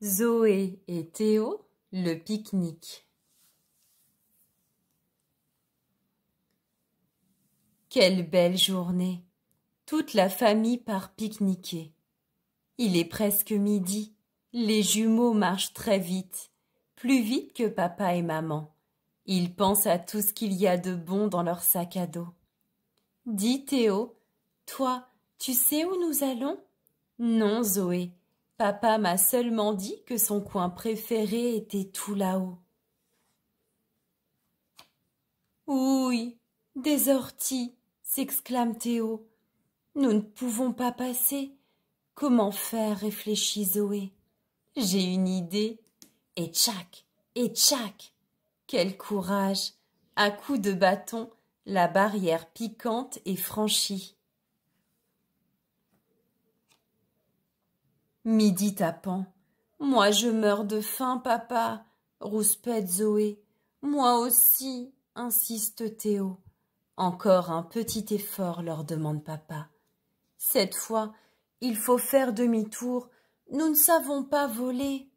Zoé et Théo, le pique-nique. Quelle belle journée. Toute la famille part pique-niquer. Il est presque midi. Les jumeaux marchent très vite, plus vite que papa et maman. Ils pensent à tout ce qu'il y a de bon dans leur sac à dos. Dis Théo, toi, tu sais où nous allons? Non, Zoé, Papa m'a seulement dit que son coin préféré était tout là-haut. Oui, des orties, s'exclame Théo. Nous ne pouvons pas passer. Comment faire réfléchit Zoé. J'ai une idée. Et tchac, et tchac. Quel courage. À coups de bâton, la barrière piquante est franchie. Midi tapant. Moi je meurs de faim, papa, rouspète Zoé. Moi aussi, insiste Théo. Encore un petit effort leur demande papa. Cette fois, il faut faire demi-tour, nous ne savons pas voler.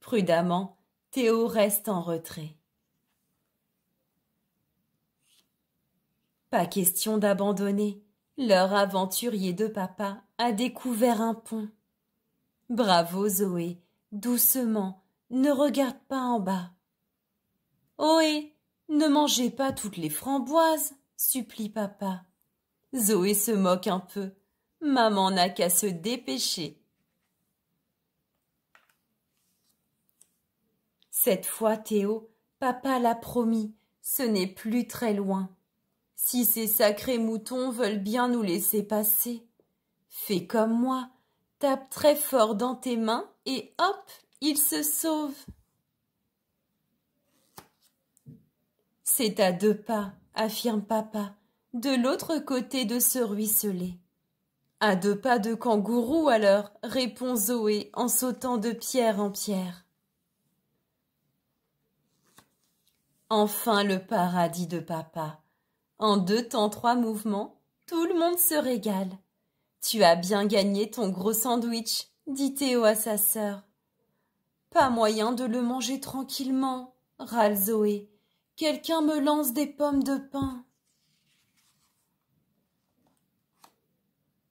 Prudemment, Théo reste en retrait. Pas question d'abandonner. Leur aventurier de papa a découvert un pont. Bravo, Zoé. Doucement, ne regarde pas en bas. Ohé. Ne mangez pas toutes les framboises, supplie papa. Zoé se moque un peu. Maman n'a qu'à se dépêcher. Cette fois, Théo, papa l'a promis, ce n'est plus très loin. Si ces sacrés moutons veulent bien nous laisser passer, fais comme moi, Tape très fort dans tes mains et hop, il se sauve. C'est à deux pas, affirme papa, de l'autre côté de ce ruisselet. À deux pas de kangourou alors, répond Zoé en sautant de pierre en pierre. Enfin le paradis de papa. En deux temps trois mouvements, tout le monde se régale. Tu as bien gagné ton gros sandwich, dit Théo à sa sœur. Pas moyen de le manger tranquillement, râle Zoé. Quelqu'un me lance des pommes de pain.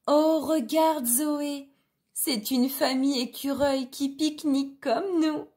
Oh, regarde, Zoé, c'est une famille écureuil qui pique-nique comme nous.